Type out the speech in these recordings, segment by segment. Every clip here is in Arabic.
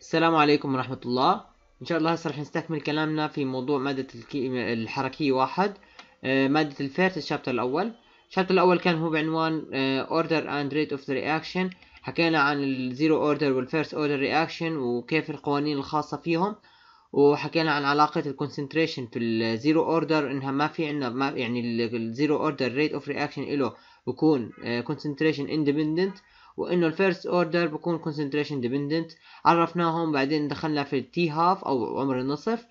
السلام عليكم ورحمة الله إن شاء الله هسه رح نستكمل كلامنا في موضوع مادة الحركية واحد آه، مادة الفيرت الشابتر الأول الشابتر الأول كان هو بعنوان آه، Order and Rate of the Reaction حكينا عن الزيرو اوردر والفيرست اوردر رياكشن وكيف القوانين الخاصة فيهم وحكينا عن علاقة الكونسنتريشن في الزيرو اوردر انها ما في عندنا ما يعني الزيرو اوردر ريت اوف رياكشن اله بكون كونسنتريشن اندبندنت وانه الفيرست اوردر بكون كونسنتريشن ديبندنت عرفناهم بعدين دخلنا في التي هاف او عمر النصف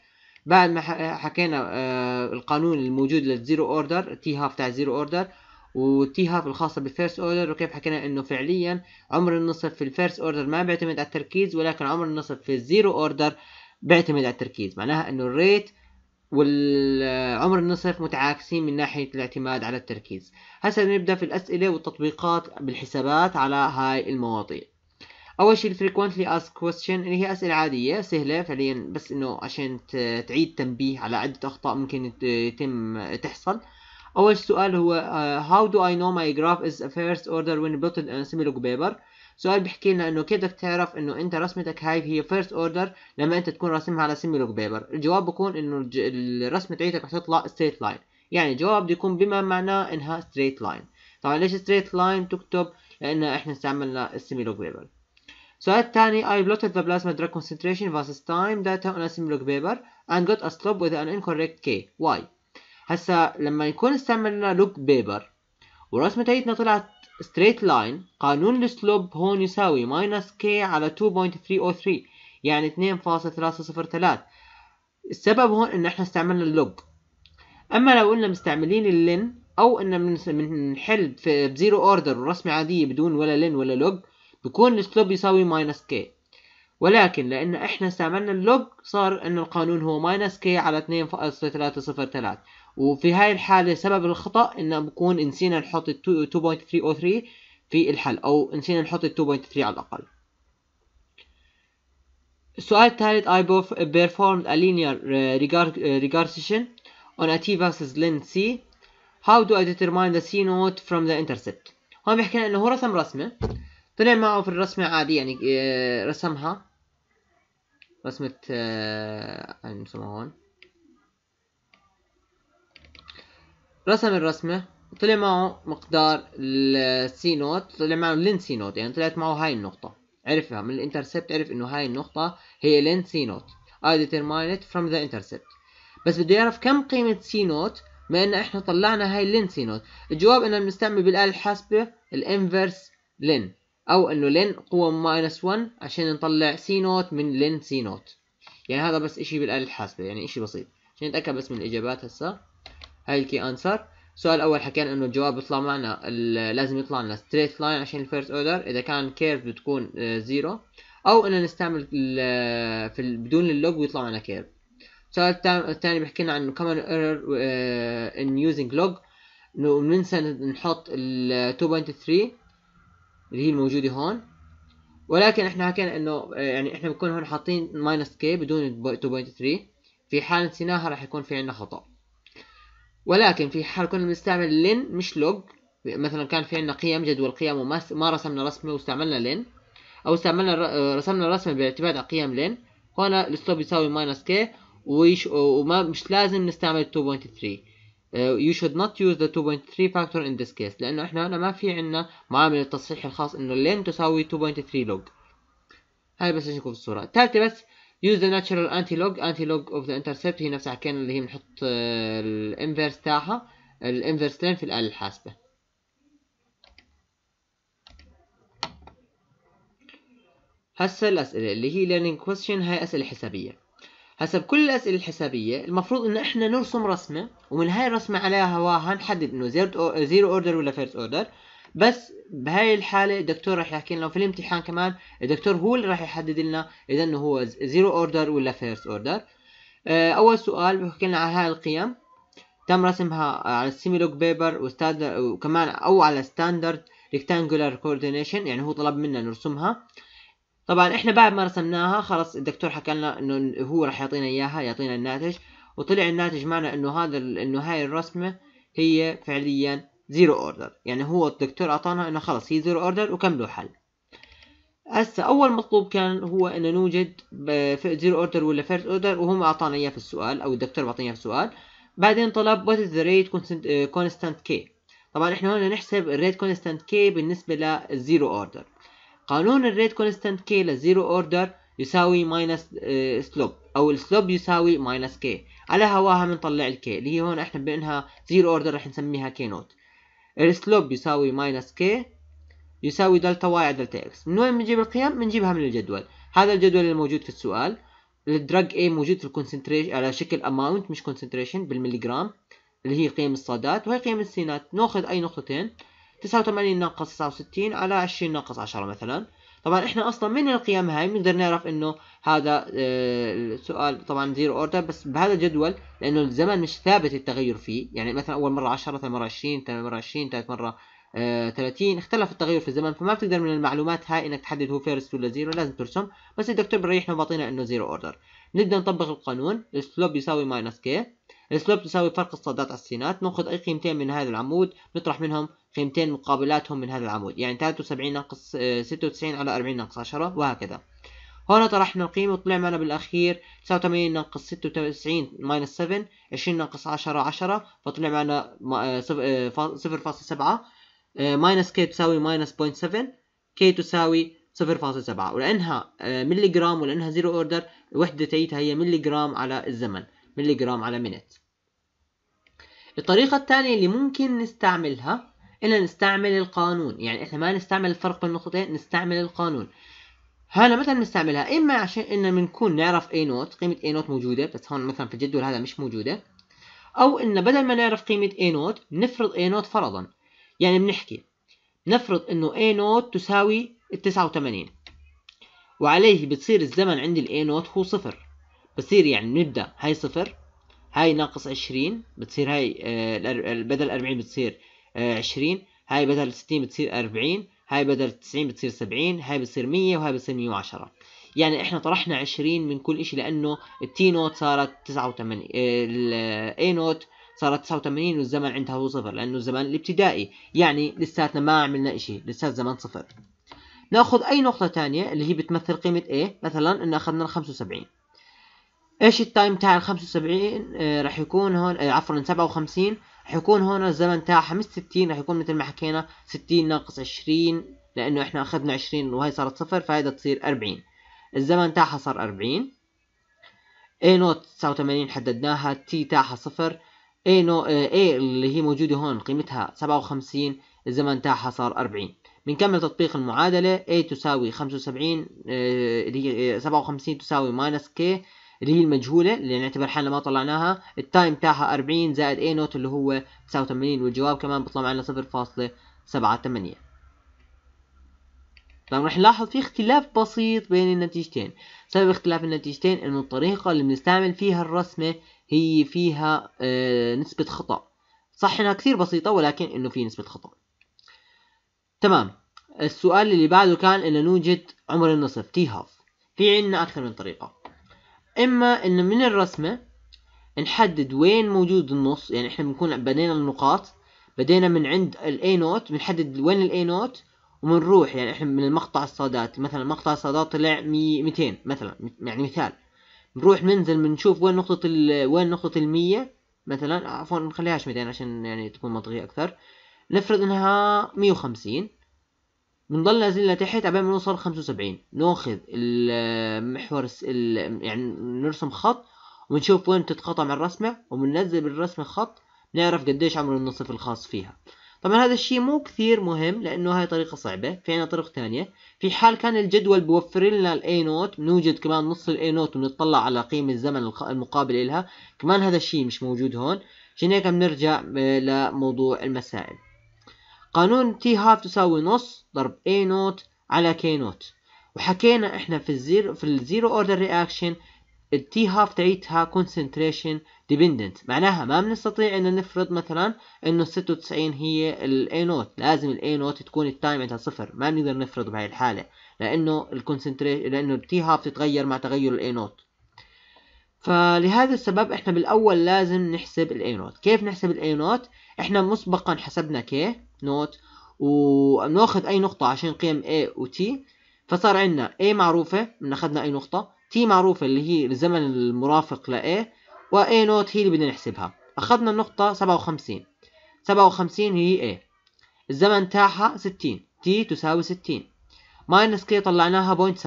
بعد ما حكينا آه، القانون الموجود للزيرو اوردر تي هاف تاع زيرو اوردر والتي هاف الخاصه بالفيرست اوردر وكيف حكينا انه فعليا عمر النصف في الفيرست اوردر ما بيعتمد على التركيز ولكن عمر النصف في الزيرو اوردر بيعتمد على التركيز معناها انه الريت والعمر النصف متعاكسين من ناحية الاعتماد على التركيز هسه نبدأ في الأسئلة والتطبيقات بالحسابات على هاي المواضيع أول شيء frequently asked question اللي يعني هي أسئلة عادية سهلة فعليا بس إنه عشان تعيد تنبيه على عدة أخطاء ممكن يتم تحصل أول سؤال هو آه، how do I know my graph is a first order when plotted on a similar paper سؤال بيحكي لنا انه كيف بدك تعرف انه انت رسمتك هاي هي فيرست اوردر لما انت تكون راسمها على سيمي لوك بيبر الجواب بكون انه الرسمه تاعيتك رح تطلع ستريت لاين يعني الجواب بده يكون بما معناه انها ستريت لاين طبعا ليش ستريت لاين تكتب لان احنا استعملنا السيمي لوك بيبر السؤال الثاني I plotted the plasma drug concentration versus time data on a similar paper and got a slope with an incorrect k. Why? هسا لما يكون استعملنا لوك بيبر ورسمة تاعتنا طلعت straight line قانون السلوب هون يساوي minus k على 2.303 يعني 2.303 السبب هون ان احنا استعملنا اللوج اما لو قلنا مستعملين اللين او ان بنحل في بزيرو اوردر ورسمة عادية بدون ولا لين ولا لوج بكون السلوب يساوي minus k ولكن لان احنا استعملنا اللوج صار ان القانون هو minus k على 2.303 وفي هاي الحالة سبب الخطأ إنه بكون نسينا نحط 2.303 في الحل أو نسينا نحط 2.3 على الأقل السؤال الثالث I performed a linear uh, regression uh, on a t versus length c how do I determine the c note from the intercept هون بيحكي انه هو رسم رسمة طلع معه في الرسمة عادي يعني آه، رسمها رسمة آه هون رسم الرسمة طلع معه مقدار السي نوت طلع معه لين سي نوت يعني طلعت معه هاي النقطة عرفها من الانترسبت عرف انه هاي النقطة هي لين سي نوت I determine it from the intercept بس بده يعرف كم قيمة سي نوت ما ان احنا طلعنا هاي لين سي نوت الجواب انه بنستعمل بالآلة الحاسبة الانفرس لين او انه لين قوة ماينس 1 عشان نطلع سي نوت من لين سي نوت يعني هذا بس اشي بالآلة الحاسبة يعني اشي بسيط عشان نتأكد بس من الاجابات هسه هاي الكي انسر السؤال الاول حكينا انه الجواب بيطلع معنا لازم يطلع لنا ستريت لاين عشان الفيرست اوردر اذا كان كيرف بتكون زيرو آه، او انه نستعمل آه، في بدون اللوج ويطلع معنا كيرف السؤال الثاني بيحكي لنا عن common error آه، in using log بننسى نحط ال 2.3 اللي هي الموجودة هون ولكن احنا حكينا انه يعني احنا بنكون هون حاطين minus k بدون 2.3 في حال نسيناها راح يكون في عندنا خطأ ولكن في حال كنا بنستعمل لين مش لوج مثلا كان في عندنا قيم جدول قيم وما رسمنا رسمه واستعملنا لين او استعملنا آه، رسمنا رسمه باعتماد على قيم لين هنا الستوب يساوي ماينس كي وما مش لازم نستعمل 2.3 آه، you should not use the 2.3 factor in this case لانه احنا هنا ما في عندنا معامل التصحيح الخاص انه لين تساوي 2.3 log هاي بس نشوف الصوره ثالثه بس use the natural انتي لوج of the intercept هي نفسها حكينا اللي هي بنحط آه، الانفرس تاعها الانفرس لين في الآلة الحاسبة هسه الأسئلة اللي هي learning question هاي أسئلة حسابية هسه بكل الأسئلة الحسابية المفروض إن إحنا نرسم رسمة ومن هاي الرسمة عليها هواها نحدد إنه زيرو أوردر آه، ولا فيرست أوردر بس بهاي الحالة الدكتور راح يحكي لنا وفي الامتحان كمان الدكتور هو اللي راح يحدد لنا إذا إنه هو زيرو أوردر ولا فيرست أوردر آه، أول سؤال بيحكي لنا عن هاي القيم تم رسمها على السيميلوك بيبر وستاندر وكمان أو على ستاندرد ريكتانجولار كوردينيشن يعني هو طلب منا نرسمها طبعا احنا بعد ما رسمناها خلص الدكتور حكى لنا انه هو راح يعطينا اياها يعطينا الناتج وطلع الناتج معنا انه هذا انه هاي الرسمه هي فعليا زيرو اوردر يعني هو الدكتور اعطانا انه خلص هي زيرو اوردر وكملوا حل هسه اول مطلوب كان هو انه نوجد زيرو اوردر ولا فيرست اوردر وهم اعطانا اياه في السؤال او الدكتور بعطينا في السؤال بعدين طلب وات از ذا ريت كونستانت كي طبعا احنا هنا نحسب الريت كونستانت كي بالنسبه للزيرو اوردر قانون الريت كونستانت كي للزيرو اوردر يساوي ماينس آه، سلوب او السلوب يساوي ماينس كي على هواها بنطلع الكي اللي هي هون احنا بانها زيرو اوردر رح نسميها كي نوت السلوب يساوي ماينس كي يساوي دلتا واي على دلتا اكس من وين بنجيب القيم بنجيبها من الجدول هذا الجدول الموجود في السؤال الدراج اي موجود في الكونسنتريشن على شكل اماونت مش كونسنتريشن بالمليجرام اللي هي قيم الصادات وهي قيم السينات ناخذ اي نقطتين 89 ناقص 69 على 20 ناقص 10 مثلا طبعا احنا اصلا من القيم هاي بنقدر نعرف انه هذا السؤال آه، طبعا زيرو اوردر بس بهذا الجدول لانه الزمن مش ثابت التغير فيه يعني مثلا اول مره 10 ثاني مره 20 ثاني مره 20 ثالث مره 30 آه، اختلف التغير في الزمن فما بتقدر من المعلومات هاي انك تحدد هو فيرست ولا زيرو لازم ترسم بس الدكتور ريحنا وبعطينا انه زيرو اوردر نبدا نطبق القانون السلوب يساوي ماينس كي السلوب تساوي فرق الصادات على السينات ناخذ اي قيمتين من هذا العمود نطرح منهم قيمتين مقابلاتهم من هذا العمود يعني 73 ناقص 96 آه، على 40 ناقص 10 وهكذا هنا طرحنا القيمة وطلع معنا بالأخير 89 ناقص 96 ماينس 7 20 ناقص 10 10 فطلع معنا 0.7 آه، آه، آه، ماينس كي تساوي ماينس 0.7 كي تساوي 0.7 ولأنها ملي جرام ولأنها زيرو أوردر الوحدة تاعيتها هي ملي جرام على الزمن ملي جرام على مينت الطريقة الثانية اللي ممكن نستعملها إن نستعمل القانون يعني إحنا ما نستعمل الفرق بين النقطتين نستعمل القانون هلا متى بنستعملها اما عشان ان بنكون نعرف اي نوت قيمه اي نوت موجوده بس هون مثلا في الجدول هذا مش موجوده او ان بدل ما نعرف قيمه اي نوت نفرض اي نوت فرضا يعني بنحكي نفرض انه اي نوت تساوي 89 وعليه بتصير الزمن عند الاي نوت هو صفر بصير يعني نبدا هاي صفر هاي ناقص 20 بتصير هاي آه، بدل 40 بتصير 20 آه، هاي بدل 60 بتصير 40 هاي بدل 90 بتصير 70 هاي بتصير 100 وهاي بتصير 110 يعني احنا طرحنا 20 من كل شيء لانه التي نوت صارت 89 الاي نوت صارت 89 والزمن عندها هو صفر لانه الزمن الابتدائي يعني لساتنا ما عملنا شيء لسات زمن صفر ناخذ اي نقطة ثانية اللي هي بتمثل قيمة A مثلا انه اخذنا ال 75 ايش التايم تاع ال 75 آه راح يكون هون آه عفوا 57 حيكون هون الزمن تاعها مش 60 راح يكون مثل ما حكينا 60 ناقص 20 لانه احنا اخذنا 20 وهي صارت صفر فهيدا تصير 40 الزمن تاعها صار 40 اي نوت 89 حددناها تي تاعها صفر اي نو اي اللي هي موجودة هون قيمتها 57 الزمن تاعها صار 40 بنكمل تطبيق المعادلة A تساوي 75 آه، اللي هي 57 آه، تساوي ماينس كي اللي هي المجهوله اللي نعتبر حالنا ما طلعناها التايم تاعها 40 زائد اي نوت اللي هو 89 والجواب كمان بيطلع معنا 0.78 طبعا رح نلاحظ في اختلاف بسيط بين النتيجتين سبب اختلاف النتيجتين انه الطريقة اللي بنستعمل فيها الرسمة هي فيها آه نسبة خطأ صح انها كثير بسيطة ولكن انه في نسبة خطأ تمام السؤال اللي بعده كان انه نوجد عمر النصف تي هاف في عندنا اكثر من طريقة اما ان من الرسمة نحدد وين موجود النص يعني احنا بنكون بدينا النقاط بدينا من عند الاي نوت بنحدد وين الاي نوت وبنروح يعني احنا من المقطع الصادات مثلا مقطع الصادات طلع 200 مثلا يعني مثال نروح ننزل بنشوف وين نقطة ال وين نقطة 100 مثلا عفوا نخليهاش 200 عشان يعني تكون منطقية أكثر نفرض إنها 150 بنضل نازلين لتحت على ما نوصل 75 ناخذ المحور يعني نرسم خط ونشوف وين تتقاطع مع الرسمة وبننزل بالرسمة خط نعرف قديش عمر النصف الخاص فيها طبعا هذا الشيء مو كثير مهم لانه هاي طريقة صعبة في عنا طرق ثانية في حال كان الجدول بوفر لنا الاي نوت بنوجد كمان نص الاي نوت ونطلع على قيمة الزمن المقابل لها كمان هذا الشيء مش موجود هون عشان هيك بنرجع آه، لموضوع المسائل قانون تي هاف تساوي نص ضرب A نوت على K نوت وحكينا احنا في الزيرو في الزيرو اوردر رياكشن التي هاف تعيتها كونسنتريشن ديبندنت معناها ما بنستطيع ان نفرض مثلا انه 96 هي الاي نوت لازم الاي نوت تكون التايم عندها صفر ما بنقدر نفرض بهي الحاله لانه الكونسنتريشن لانه التي هاف تتغير مع تغير الاي نوت فلهذا السبب احنا بالاول لازم نحسب الاي نوت كيف نحسب الاي نوت احنا مسبقا حسبنا كي نوت وناخذ اي نقطة عشان قيم اي وتي فصار عندنا اي معروفة من اخذنا اي نقطة تي معروفة اللي هي الزمن المرافق لاي واي نوت هي اللي بدنا نحسبها اخذنا النقطة 57 57 هي اي الزمن تاعها 60 تي تساوي 60 ماينس كي طلعناها 0.7 0.78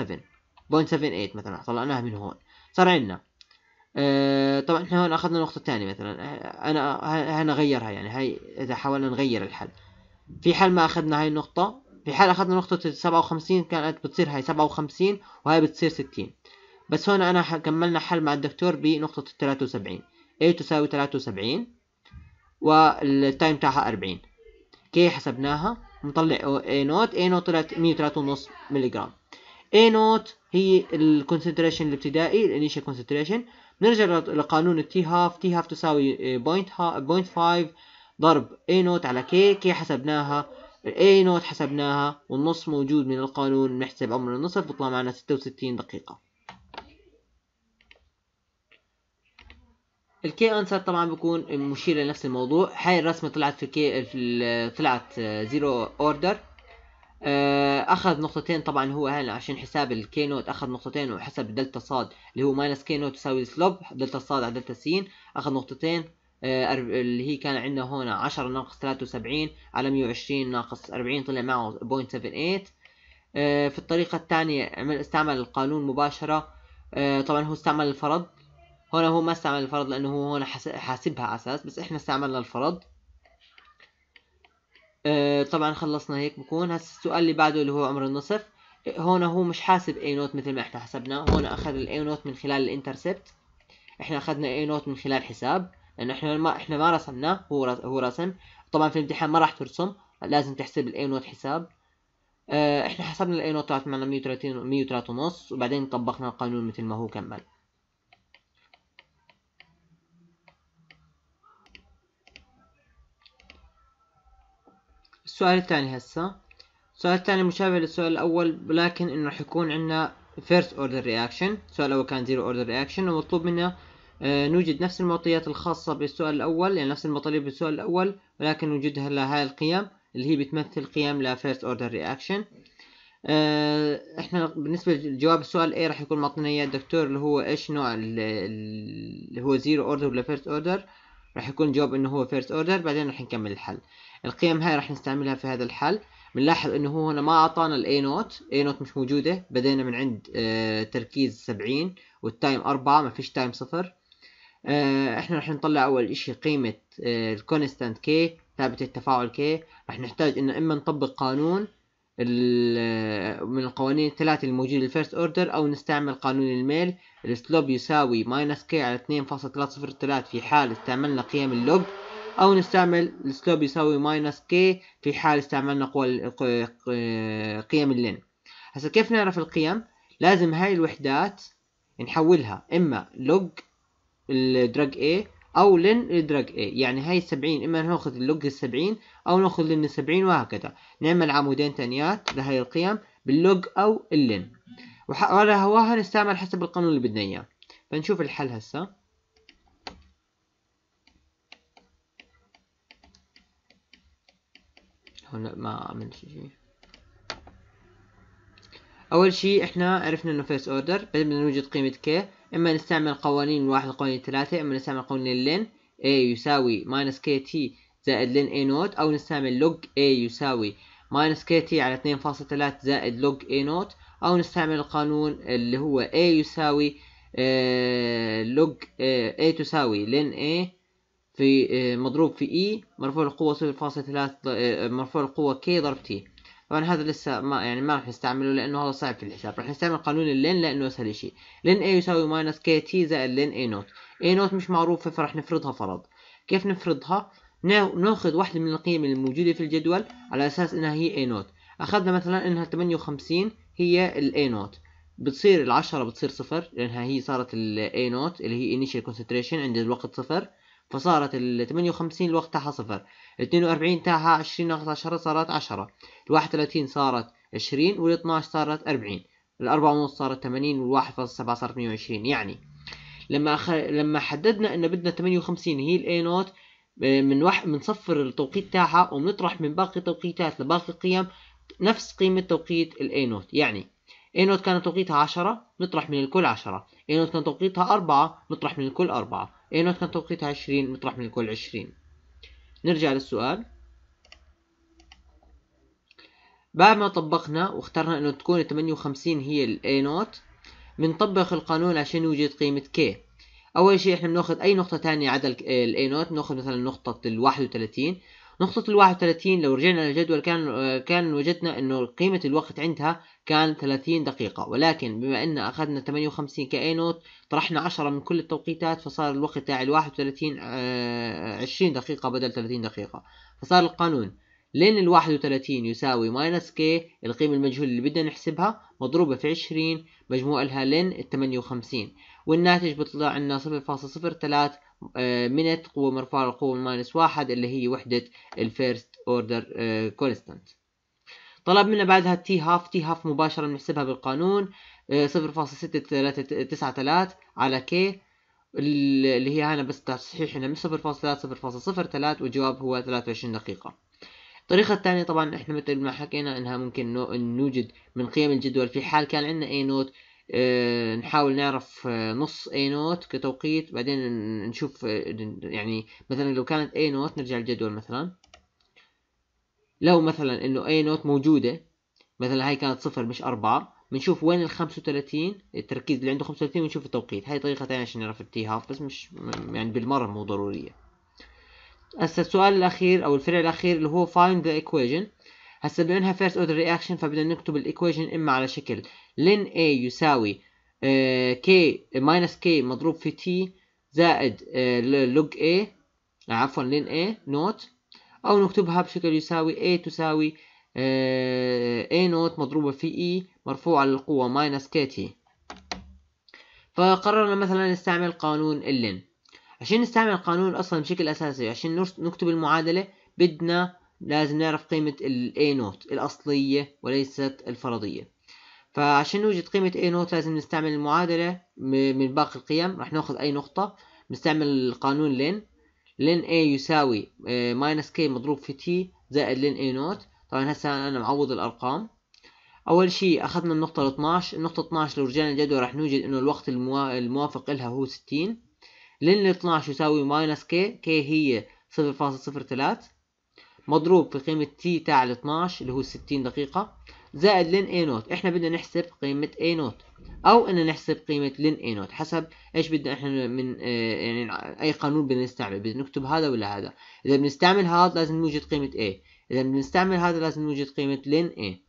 مثلا طلعناها من هون صار عندنا آه، طبعا احنا هون اخذنا نقطة ثانية مثلا انا هنا غيرها يعني هاي اذا حاولنا نغير الحل في حال ما اخذنا هاي النقطة في حال اخذنا نقطة سبعة وخمسين كانت بتصير هاي سبعة وخمسين وهاي بتصير ستين بس هون انا كملنا حل مع الدكتور بنقطة الثلاثة وسبعين A تساوي ثلاثة وسبعين والتايم تاعها أربعين كي حسبناها نطلع A نوت A نوت طلعت مية وثلاثة ونص ملي جرام A نوت هي الكونسنتريشن الابتدائي الانيشال كونسنتريشن نرجع لقانون التي هاف تي هاف تساوي بوينت بوينت 5 ضرب اي نوت على كي كي حسبناها الاي نوت حسبناها والنص موجود من القانون نحسب عمر النصف بيطلع معنا 66 دقيقة الكي انسر طبعا بيكون مشير لنفس الموضوع هاي الرسمة طلعت في كي طلعت زيرو آه، اوردر آه، اخذ نقطتين طبعا هو هنا عشان حساب الكي نوت اخذ نقطتين وحسب دلتا صاد اللي هو ماينس كي نوت تساوي سلوب دلتا صاد على دلتا سين اخذ نقطتين آه، اللي هي كان عندنا هنا 10 ناقص 73 على 120 ناقص 40 طلع معه 0.78 آه، في الطريقة الثانية عمل استعمل القانون مباشرة طبعا هو استعمل الفرض هنا هو ما استعمل الفرض لأنه هو هنا حاسبها على أساس بس إحنا استعملنا الفرض آه طبعا خلصنا هيك بكون هسا السؤال اللي بعده اللي هو عمر النصف هون هو مش حاسب اي نوت مثل ما احنا حسبنا هون اخذ الاي نوت من خلال الانترسبت احنا اخذنا اي نوت من خلال حساب لانه احنا ما احنا ما رسمناه هو هو رسم طبعا في الامتحان ما راح ترسم لازم تحسب الاي نوت حساب آه، احنا حسبنا الاي نوت طلعت معنا 130 103 ونص وبعدين طبقنا القانون مثل ما هو كمل السؤال الثاني هسه السؤال الثاني مشابه للسؤال الاول ولكن انه راح يكون عندنا فيرست اوردر رياكشن السؤال الاول كان زيرو اوردر رياكشن ومطلوب منا آه، نوجد نفس المعطيات الخاصة بالسؤال الأول يعني نفس المطالب بالسؤال الأول ولكن نوجدها لهاي القيم اللي هي بتمثل قيم لفيرست اوردر رياكشن احنا بالنسبة لجواب السؤال A راح يكون معطينا اياه الدكتور اللي هو ايش نوع اللي هو زيرو اوردر ولا فيرست اوردر راح يكون الجواب انه هو فيرست اوردر بعدين راح نكمل الحل القيم هاي رح نستعملها في هذا الحل بنلاحظ انه هو هنا ما اعطانا الاي نوت اي نوت مش موجوده بدينا من عند آه تركيز 70 والتايم 4 ما فيش تايم صفر آه احنا رح نطلع اول اشي قيمه آه الكونستانت كي ثابت التفاعل كي رح نحتاج انه اما نطبق قانون آه، من القوانين الثلاثة الموجودة الفيرست اوردر او نستعمل قانون الميل السلوب يساوي ماينس كي على 2.303 في حال استعملنا قيم اللوب أو نستعمل السلوب يساوي ماينس كي في حال استعملنا قوى قيم اللين هسا كيف نعرف القيم؟ لازم هاي الوحدات نحولها إما لوج الدراج A أو لين الدراج A يعني هاي السبعين إما ناخذ اللوج السبعين أو ناخذ لين السبعين وهكذا نعمل عمودين تانيات لهي القيم باللوج أو اللين وعلى هواها نستعمل حسب القانون اللي بدنا إياه فنشوف الحل هسا هون ما عملنا شيء أول شيء إحنا عرفنا إنه فيرست أوردر بدنا نوجد قيمة كي إما نستعمل قوانين واحد قوانين ثلاثة إما نستعمل قوانين لين A يساوي ماينس كي تي زائد لين A نوت أو نستعمل لوج A يساوي ماينس كي تي على 2.3 زائد لوج A نوت أو نستعمل القانون اللي هو A يساوي آه لوج آه A تساوي لين A في آه، مضروب في اي e، مرفوع القوة صفر فاصلة ثلاثة آه، آه، مرفوع القوة كي ضرب تي طبعا هذا لسه ما يعني ما راح نستعمله لانه هذا صعب في الحساب راح نستعمل قانون اللين لانه اسهل شيء لين اي يساوي ماينس كي تي زائد لين اي نوت اي نوت مش معروفة فراح نفرضها فرض كيف نفرضها ناخذ واحدة من القيم الموجودة في الجدول على اساس انها هي اي نوت اخذنا مثلا انها 58 هي الاي نوت بتصير العشرة بتصير صفر لانها هي صارت الاي نوت اللي هي initial concentration عند الوقت صفر فصارت ال 58 الوقت تاعها صفر ال 42 تاعها 20 ناقص 10 صارت 10 ال 31 صارت 20 وال 12 صارت 40 ال 4 ونص صارت 80 وال 1.7 صارت 120 يعني لما أخ... لما حددنا ان بدنا 58 هي الاي آه، نوت من وح... من صفر التوقيت تاعها وبنطرح من باقي التوقيتات لباقي القيم نفس قيمة توقيت الاي نوت يعني A نوت كان توقيتها 10 نطرح من الكل 10 A نوت كان توقيتها 4 نطرح من الكل 4 A نوت كان توقيتها 20 نطرح من الكل 20 نرجع للسؤال بعد ما طبقنا واخترنا انه تكون 58 هي ال A نوت بنطبق القانون عشان يوجد قيمة K اول شيء احنا بناخذ اي نقطة تانية عدا ال A نوت بناخذ مثلا نقطة ال 31 نقطة ال 31 لو رجعنا للجدول كان كان وجدنا انه قيمة الوقت عندها كان 30 دقيقة ولكن بما ان اخذنا 58 كاي نوت طرحنا 10 من كل التوقيتات فصار الوقت تاع ال 31 20 دقيقة بدل 30 دقيقة فصار القانون لين ال 31 يساوي ماينس كي القيمة المجهولة اللي بدنا نحسبها مضروبة في 20 مجموع لها لين ال 58 والناتج بيطلع لنا 0.03 منت آه، قوة مرفوعة للقوة ماينس واحد اللي هي وحدة الفيرست اوردر كونستانت طلب منا بعدها تي هاف تي هاف مباشرة بنحسبها بالقانون آه، صفر فاصل ستة ثلاثة تسعة ثلاث على كي اللي هي هنا بس تصحيح هنا من صفر فاصل ثلاثة صفر فاصل صفر ثلاث والجواب هو ثلاثة وعشرين دقيقة الطريقة الثانية طبعا احنا مثل ما حكينا انها ممكن نوجد من قيم الجدول في حال كان عندنا اي نوت آه، نحاول نعرف آه، نص اي نوت كتوقيت بعدين نشوف آه، يعني مثلا لو كانت اي نوت نرجع الجدول مثلا لو مثلا انه اي نوت موجودة مثلا هاي كانت صفر مش اربعة بنشوف وين ال 35 التركيز اللي عنده 35 ونشوف التوقيت هاي طريقة ثانية عشان نعرف التي هاف بس مش يعني بالمرة مو ضرورية هسا السؤال الأخير أو الفرع الأخير اللي هو find the equation هسا بما انها فيرست اوردر رياكشن فبدنا نكتب الايكويشن اما على شكل لين اي يساوي كي ماينس كي مضروب في تي زائد آه، لوج اي عفوا لين اي نوت او نكتبها بشكل يساوي اي تساوي اي آه، نوت مضروبة في اي e مرفوعة للقوة ماينس كي تي فقررنا مثلا نستعمل قانون اللين عشان نستعمل القانون اصلا بشكل اساسي عشان نكتب المعادلة بدنا لازم نعرف قيمة الـ A نوت الأصلية وليست الفرضية فعشان نوجد قيمة A نوت لازم نستعمل المعادلة من باقي القيم رح ناخذ أي نقطة نستعمل القانون لين لين A يساوي ماينس آه، K مضروب في T زائد لين A نوت طبعا هسا أنا معوض الأرقام أول شيء أخذنا النقطة 12 النقطة 12 لو رجعنا الجدول رح نوجد إنه الوقت الموافق لها هو 60 لين 12 يساوي ماينس K K هي 0.03 مضروب في قيمة تي ال 12 اللي هو 60 دقيقة زائد لين اي نوت احنا بدنا نحسب قيمة اي نوت او ان نحسب قيمة لين اي نوت حسب ايش بدنا احنا من آه، يعني اي قانون بدنا نستعمل بدنا نكتب هذا ولا هذا اذا بنستعمل هذا لازم نوجد قيمة اي اذا بنستعمل هذا لازم نوجد قيمة لين اي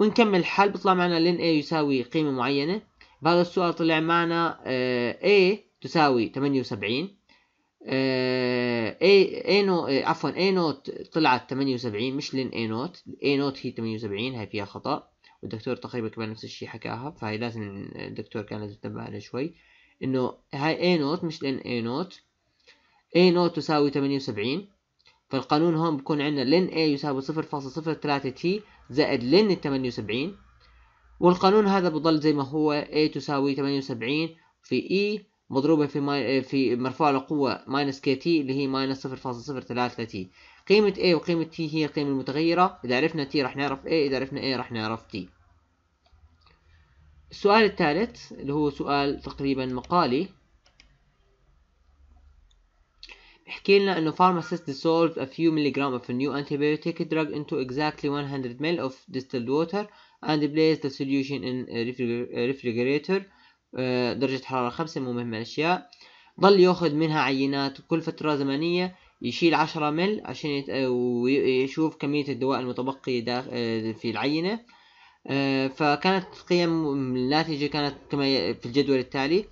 ونكمل الحل بيطلع معنا لين اي يساوي قيمة معينة بهذا السؤال طلع معنا اي آه، تساوي 78 اي اي نو عفوا اي نوت طلعت 78 مش لين اي نوت اي نوت هي 78 هاي فيها خطا والدكتور تقريبا كمان نفس الشيء حكاها فهي لازم الدكتور كان لازم ينتبه عليها شوي انه هاي اي نوت مش لين اي نوت اي نوت تساوي 78 فالقانون هون بكون عندنا لين اي يساوي 0.03 تي زائد لين ال 78 والقانون هذا بضل زي ما هو اي تساوي 78 في e مضروبة في ماي آه، في مرفوع القوه ماينس كي تي اللي هي ماينس 0.033 تي قيمة A وقيمة T هي القيمة المتغيرة إذا عرفنا T راح نعرف A إذا عرفنا A راح نعرف T السؤال الثالث اللي هو سؤال تقريبا مقالي بيحكي لنا انه pharmacist dissolved a few milligram of نيو new antibiotic drug into exactly 100 ml of distilled water and placed the solution in a refrigerator آه، درجة حرارة خمسة مو مهمة الأشياء ضل ياخذ منها عينات كل فترة زمنية يشيل عشرة مل عشان يت... آه، ويشوف كمية الدواء المتبقي آه، في العينة فكانت قيم الناتجة كانت كما في الجدول التالي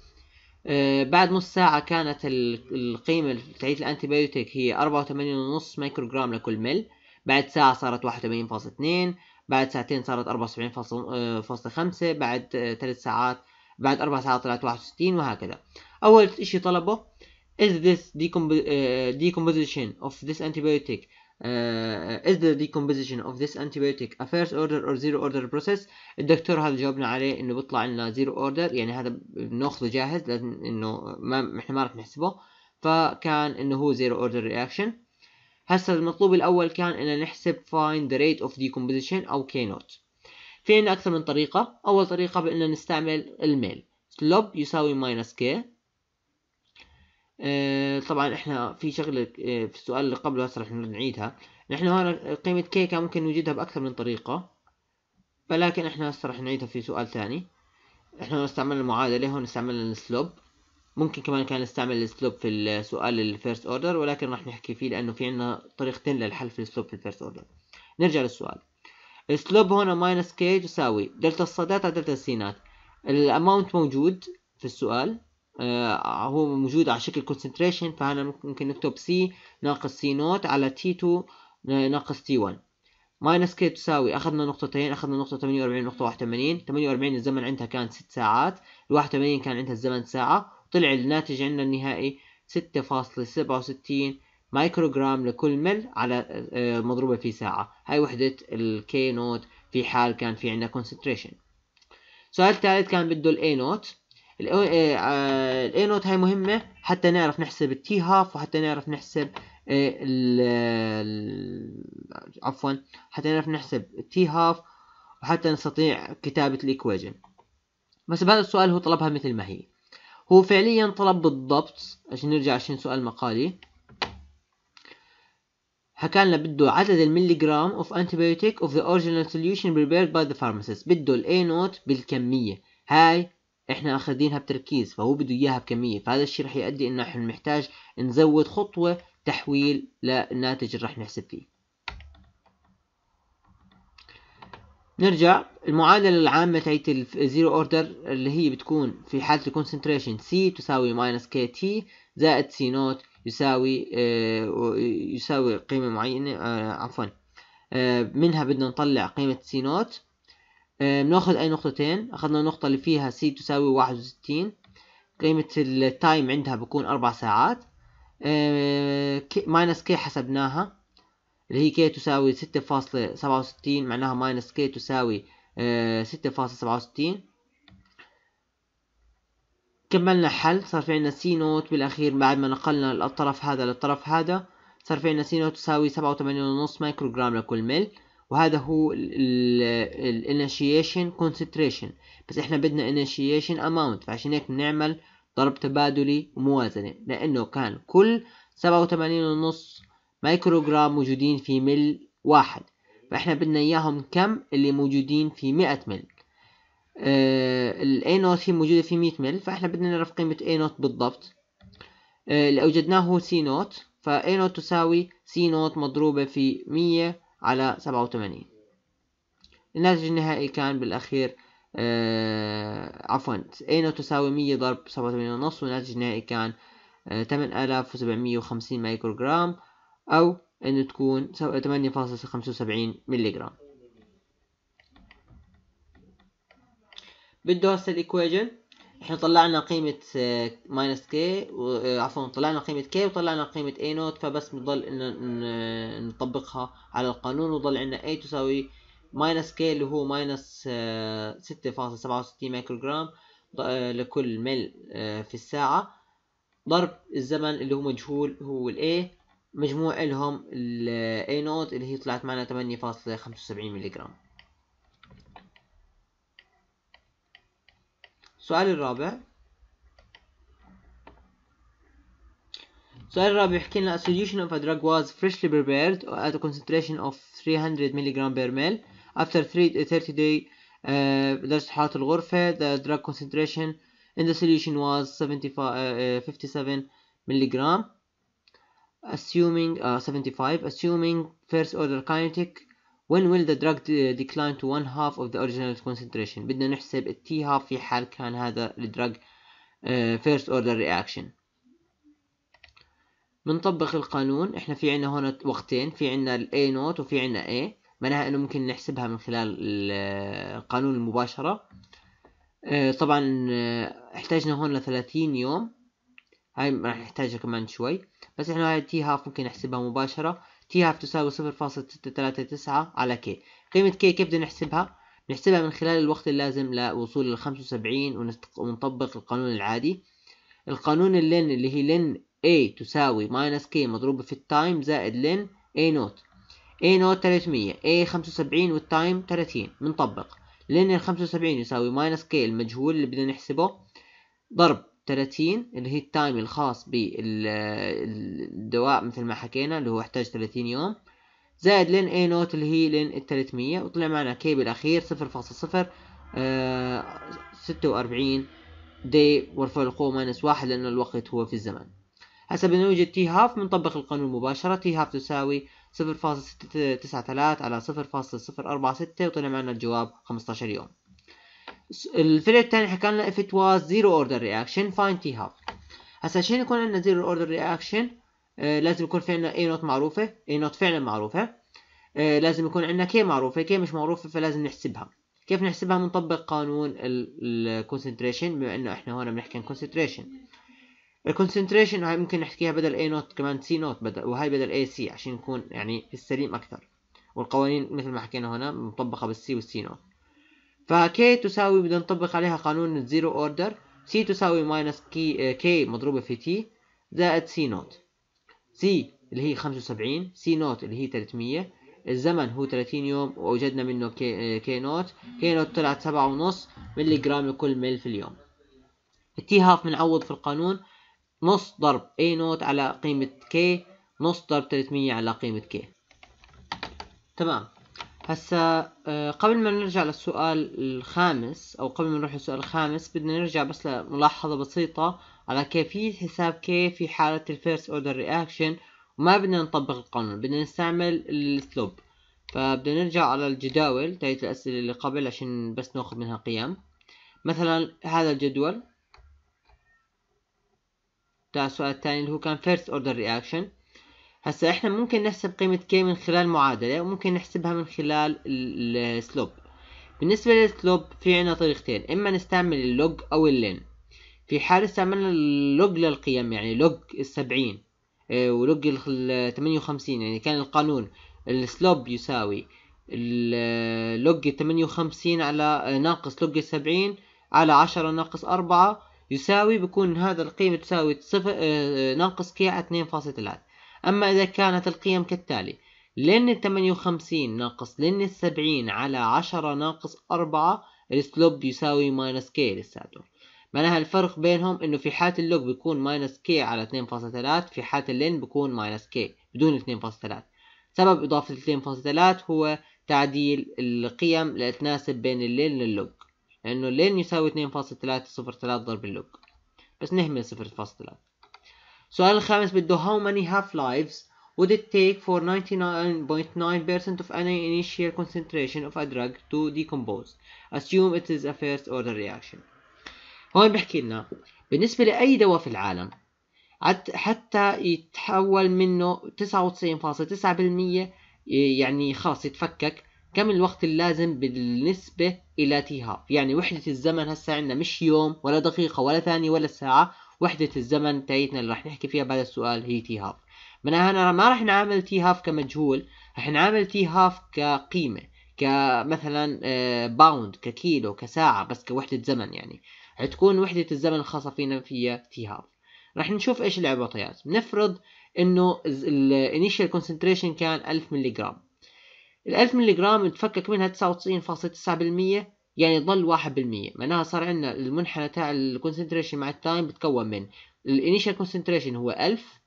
بعد نص ساعة كانت القيمة بتاعت الأنتيبيوتيك هي أربعة وثمانين ونص ميكروغرام لكل مل بعد ساعة صارت واحد وثمانين فاصلة اثنين بعد ساعتين صارت أربعة وسبعين فاصلة خمسة بعد ثلاث ساعات بعد أربع ساعات طلعت 61 وهكذا أول شيء طلبه is this decomposition of this antibiotic uh, is the decomposition of this antibiotic a first order or zero order process الدكتور هذا جاوبنا عليه انه بيطلع لنا zero order يعني هذا بناخذه جاهز لازم انه ما احنا ما راح نحسبه فكان انه هو zero order reaction هسه المطلوب الاول كان انه نحسب find the rate of decomposition او k not في عندنا أكثر من طريقة؟ أول طريقة بأننا نستعمل الميل slope يساوي minus k آه، طبعا احنا في شغلة آه، في السؤال اللي قبله هسه رح نعيدها نحن هون قيمة k كان ممكن نوجدها بأكثر من طريقة ولكن احنا هسه رح نعيدها في سؤال ثاني احنا هون استعملنا المعادلة هون استعملنا السلوب ممكن كمان كان نستعمل السلوب في السؤال الفيرست اوردر ولكن رح نحكي فيه لأنه في عنا طريقتين للحل في السلوب في الفيرست اوردر نرجع للسؤال السلوب هنا ماينس كي تساوي دلتا الصادات على دلتا السينات الاماونت موجود في السؤال آه هو موجود على شكل كونسنتريشن فهنا ممكن نكتب سي ناقص سي نوت علي تي T2 آه، ناقص تي 1 ماينس كي تساوي أخذنا نقطتين أخذنا نقطة 48 ونقطة 81 48 الزمن عندها كان 6 ساعات ال 81 كان عندها الزمن ساعة طلع الناتج عندنا النهائي 6.67 مايكروغرام لكل مل على آه، مضروبة في ساعة هاي وحدة الكي نوت في حال كان في عندنا concentration السؤال الثالث كان بده الاي نوت الاي نوت هاي مهمة حتى نعرف نحسب التي هاف وحتى نعرف نحسب آه، ال عفوا حتى نعرف نحسب التي هاف وحتى نستطيع كتابة الايكويجن بس بهذا السؤال هو طلبها مثل ما هي هو فعليا طلب بالضبط عشان نرجع عشان سؤال مقالي حكى لنا بده عدد المليغرام اوف انتيبيوتيك اوف ذا اوريجينال سوليوشن بريبيرد باي ذا فارماسيست بده الاي نوت بالكميه هاي احنا اخذينها بتركيز فهو بده اياها بكميه فهذا الشيء رح يؤدي انه احنا محتاج نزود خطوه تحويل للناتج اللي رح نحسب فيه نرجع المعادلة العامة تاعت الزيرو اوردر اللي هي بتكون في حالة الكونسنتريشن سي تساوي ماينس كي تي زائد سي نوت يساوي آه، يساوي قيمة معينة آه، عفوا آه، منها بدنا نطلع قيمة سي نوت بناخذ اي نقطتين اخذنا النقطة اللي فيها سي تساوي واحد وستين قيمة التايم عندها بكون اربع ساعات ماينس كي حسبناها اللي هي كي تساوي ستة فاصلة سبعة وستين معناها ماينس كي تساوي ستة فاصلة سبعة وستين كملنا حل صار في عندنا سي نوت بالاخير بعد ما نقلنا الطرف هذا للطرف هذا صار في عندنا سي نوت تساوي سبعة وثمانين ونص مايكروغرام لكل مل وهذا هو الانيشيشن كونسنتريشن بس احنا بدنا انيشيشن اماونت فعشان هيك بنعمل ضرب تبادلي وموازنة لانه كان كل سبعة وثمانين ونص مايكروغرام موجودين في مل واحد فاحنا بدنا اياهم كم اللي موجودين في مئة مل آه، الاي نوت هي موجودة في 100 مل فاحنا بدنا نعرف قيمة اي نوت بالضبط اللي اوجدناه هو سي نوت فاي نوت تساوي سي نوت مضروبة في 100 على 87 الناتج النهائي كان بالاخير آه عفوا اي نوت تساوي 100 ضرب 87.5 والناتج النهائي كان 8750 آه، مايكرو جرام او انه تكون 8.75 مللي جرام بده هسه الايكويجن احنا طلعنا قيمة ماينس آه، كي آه، عفوا طلعنا قيمة كي وطلعنا قيمة اي نوت فبس بنضل آه، نطبقها على القانون وضل عندنا اي تساوي ماينس كي اللي هو ماينس ستة فاصلة سبعة وستين مايكروجرام لكل ميل في الساعة ضرب الزمن اللي هو مجهول هو الاي مجموع لهم الاي نوت اللي هي طلعت معنا تمانية فاصلة خمسة وسبعين ملي جرام السؤال الرابع السؤال الرابع يحكي لنا a solution of a drug was freshly prepared at a concentration of 300 mg per ml after 30 day uh, درجة حرارة الغرفة the drug concentration in the solution was 75, uh, 57 mg assuming uh, 75 assuming first order kinetic when will the drug decline to one half of the original concentration بدنا نحسب T half في حال كان هذا الدرج آه، first order reaction بنطبق القانون احنا في عنا هون وقتين في عنا ال A note وفي عنا A معناها انه ممكن نحسبها من خلال القانون آه، المباشرة آه، طبعا احتاجنا هون لثلاثين يوم هاي راح نحتاجها كمان شوي بس احنا هاي T half ممكن نحسبها مباشرة تي هاف تساوي صفر ستة ثلاثة تسعة على كي قيمة كي كيف بدنا نحسبها؟ نحسبها من خلال الوقت اللازم لوصول ال 75 ونستق... ونطبق القانون العادي القانون اللين اللي هي لين A تساوي ماينس كي مضروبة في التايم زائد لين A نوت A نوت 300 A 75 والتايم 30 بنطبق لين ال 75 يساوي ماينس كي المجهول اللي بدنا نحسبه ضرب 30 اللي هي التايم الخاص بالدواء مثل ما حكينا اللي هو يحتاج 30 يوم زائد لين اي نوت اللي هي لين ال 300 وطلع معنا كي بالاخير 0.0 فاصل صفر دي آه، وارفع القوة ماينس واحد لأن الوقت هو في الزمن هسه بنوجد تي هاف بنطبق القانون مباشرة تي هاف تساوي 0.693 على 0.046 وطلع معنا الجواب 15 يوم الفرق الثاني حكى لنا if it was zero order reaction find t half هسا عشان يكون عندنا zero order reaction آه، لازم يكون في عندنا a not معروفة a not فعلا معروفة آه، لازم يكون عندنا k معروفة k مش معروفة فلازم نحسبها كيف نحسبها بنطبق قانون ال concentration بما انه احنا هون بنحكي عن concentration الكونسنتريشن هاي ممكن نحكيها بدل اي نوت كمان C نوت بدل وهي بدل اي سي عشان نكون يعني السليم اكثر والقوانين مثل ما حكينا هنا مطبقه بالسي والسي نوت ف تساوي بدنا نطبق عليها قانون الزيرو اوردر سي تساوي ماينس آه، كي مضروبة في تي زائد سي نوت سي اللي هي 75 سي نوت اللي هي 300 الزمن هو 30 يوم ووجدنا منه كي, كي نوت كي نوت طلعت 7.5 ملي جرام لكل ميل في اليوم التي هاف بنعوض في القانون نص ضرب اي نوت على قيمة كي نص ضرب 300 على قيمة كي تمام هسا آه، قبل ما نرجع للسؤال الخامس او قبل ما نروح للسؤال الخامس بدنا نرجع بس لملاحظه بسيطه على كيفيه حساب كي في حاله الفيرست اوردر رياكشن وما بدنا نطبق القانون بدنا نستعمل السلوب فبدنا نرجع على الجداول تاعت الاسئله اللي قبل عشان بس ناخذ منها قيم مثلا هذا الجدول تاع السؤال الثاني اللي هو كان فيرست اوردر رياكشن هسا احنا ممكن نحسب قيمة k من خلال معادلة وممكن نحسبها من خلال السلوب بالنسبة للسلوب في عنا طريقتين اما نستعمل اللوج او اللين في حال استعملنا اللوج للقيم يعني لوج السبعين آه، ولوج الثمانية وخمسين يعني كان القانون السلوب يساوي اللوج الثمانية آه، وخمسين على آه، ناقص لوج السبعين على عشرة ناقص أربعة يساوي بكون هذا القيمة تساوي صفر ناقص كي على اثنين فاصلة ثلاثة أما إذا كانت القيم كالتالي لن ال 58 ناقص لن 70 على 10 ناقص 4 السلوب يساوي ماينس كي لساته معناها الفرق بينهم انه في حالة اللوج بيكون ماينس كي على 2.3 في حالة اللين بيكون ماينس كي بدون 2.3 سبب إضافة 2.3 هو تعديل القيم لتناسب بين اللين للوج لأنه اللين يساوي 2.3 صفر ضرب اللوج بس نهمل صفر السؤال الخامس بده how many half lives would it take for 99.9% of any initial concentration of a drug to decompose assume it is a first order reaction هون بحكي لنا بالنسبة لأي دواء في العالم حتى يتحول منه 99.9% يعني خلاص يتفكك كم الوقت اللازم بالنسبة إلى تي هاف يعني وحدة الزمن هسا عندنا مش يوم ولا دقيقة ولا ثانية ولا ساعة وحدة الزمن تايتنا اللي راح نحكي فيها بعد السؤال هي تي هاف من هنا ما راح نعامل تي هاف كمجهول راح نعامل تي هاف كقيمة كمثلا باوند آه، ككيلو كساعة بس كوحدة زمن يعني حتكون وحدة الزمن الخاصة فينا فيها تي هاف راح نشوف ايش العبطيات نفرض انه الانيشال كونسنتريشن كان 1000 ملغ ال 1000 ملغ تفكك منها 99.9% يعني ظل واحد بالمية معناها صار عندنا المنحنى تاع الكونسنتريشن مع التايم بتكون من الانيشال كونسنتريشن هو ألف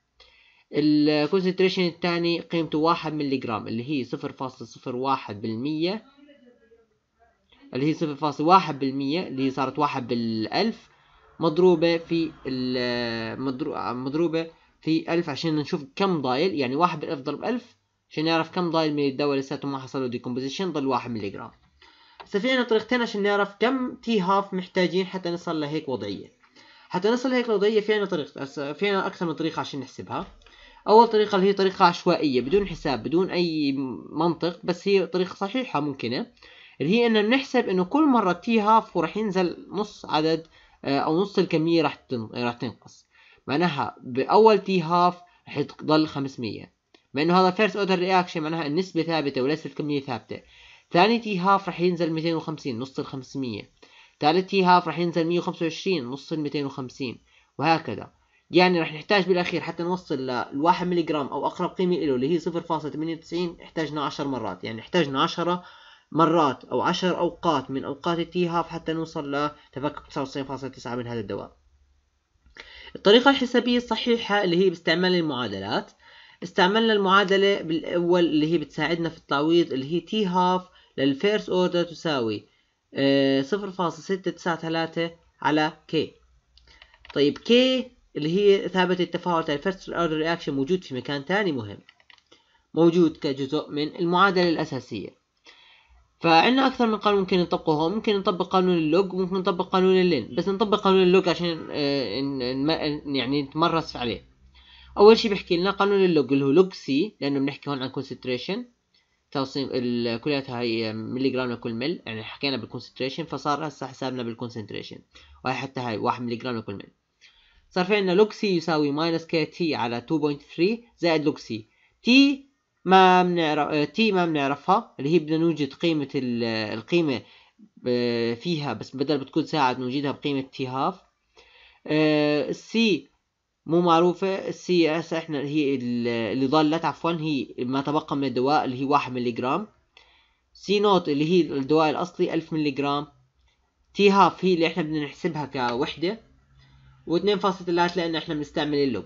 الكونسنتريشن الثاني قيمته واحد ملي جرام اللي هي صفر صفر واحد بالمية اللي هي صفر واحد بالمية اللي هي صارت واحد بالألف مضروبة في مضروبة في ألف عشان نشوف كم ضايل يعني واحد بالألف ضرب ألف عشان نعرف كم ضايل من الدواء لساته ما حصل له ديكومبوزيشن ضل واحد ملي جرام استفينا طريقتين عشان نعرف كم تي هاف محتاجين حتى نصل لهيك وضعية حتى نصل لهيك وضعية في عنا طريقة في عنا أكثر من طريقة عشان نحسبها أول طريقة اللي هي طريقة عشوائية بدون حساب بدون أي منطق بس هي طريقة صحيحة ممكنة اللي هي إنه نحسب إنه كل مرة تي هاف وراح ينزل نص عدد آه، أو نص الكمية راح راح تنقص معناها بأول تي هاف راح تضل 500 مع إنه هذا فيرست أوردر رياكشن معناها النسبة ثابتة وليست الكمية ثابتة ثاني تي هاف رح ينزل 250 نص ال 500 ثالث تي هاف رح ينزل 125 نص ال 250 وهكذا يعني رح نحتاج بالاخير حتى نوصل لل 1 ملغ او اقرب قيمه له اللي هي 0.98 احتاجنا 10 مرات يعني احتاجنا 10 مرات او 10 اوقات من اوقات التي هاف حتى نوصل لتفكك 99.9 من هذا الدواء الطريقة الحسابية الصحيحة اللي هي باستعمال المعادلات استعملنا المعادلة بالأول اللي هي بتساعدنا في التعويض اللي هي تي هاف للفيرست اوردر تساوي آه، صفر فاصل ستة تسعة ثلاثة على كي طيب كي اللي هي ثابت التفاعل تاع الفيرست اوردر رياكشن موجود في مكان ثاني مهم موجود كجزء من المعادلة الأساسية فعندنا أكثر من قانون ممكن نطبقه هون ممكن نطبق قانون اللوج وممكن نطبق قانون اللين بس نطبق قانون اللوج عشان آه، يعني نتمرس عليه أول شي بحكي لنا قانون اللوج اللي هو لوج سي لأنه بنحكي هون عن كونسنتريشن توصيم الكليات هاي ملي جرام لكل مل يعني حكينا بالكونسنتريشن فصار هسه حسابنا بالكونسنتريشن وهي حتى هاي 1 ملي جرام لكل مل صار في عندنا لوكسي سي يساوي ماينس كي تي على 2.3 زائد لوكسي سي تي ما بنعرف تي ما بنعرفها اللي هي بدنا نوجد قيمة القيمة آه، فيها بس بدل بتكون ساعة نوجدها بقيمة تي هاف سي مو معروفة السي اس احنا هي اللي ظلت عفوا هي ما تبقى من الدواء اللي هي واحد ملي جرام سي نوت اللي هي الدواء الأصلي ألف ملي جرام تي هاف هي اللي احنا بدنا نحسبها كوحدة و فاصلة لأن احنا بنستعمل اللوب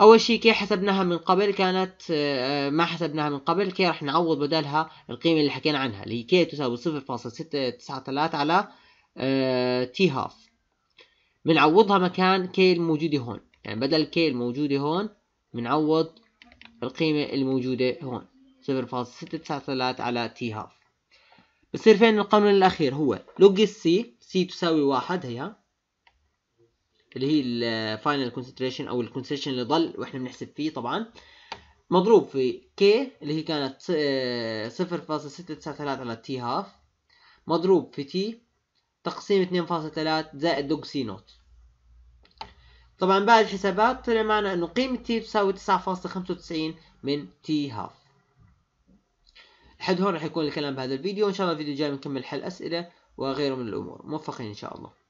أول شي كي حسبناها من قبل كانت آه، ما حسبناها من قبل كي راح نعوض بدلها القيمة اللي حكينا عنها اللي هي كي تساوي صفر فاصلة ستة تسعة على تي آه، هاف بنعوضها مكان كي الموجودة هون يعني بدل كي الموجودة هون بنعوض القيمة الموجودة هون صفر على تي هاف بصير فين القانون الأخير هو لوج السي سي تساوي واحد هي اللي هي الفاينل كونسنتريشن أو الكونسنتريشن اللي ضل وإحنا بنحسب فيه طبعا مضروب في ك اللي هي كانت 0.693 آه، على تي هاف مضروب في تي تقسيم 2.3 زائد دوج سي نوت طبعا بعد الحسابات طلع معنا انه قيمة تي تساوي 9.95 من تي هاف لحد هون رح يكون الكلام بهذا الفيديو وان شاء الله الفيديو الجاي بنكمل حل اسئلة وغيره من الامور موفقين ان شاء الله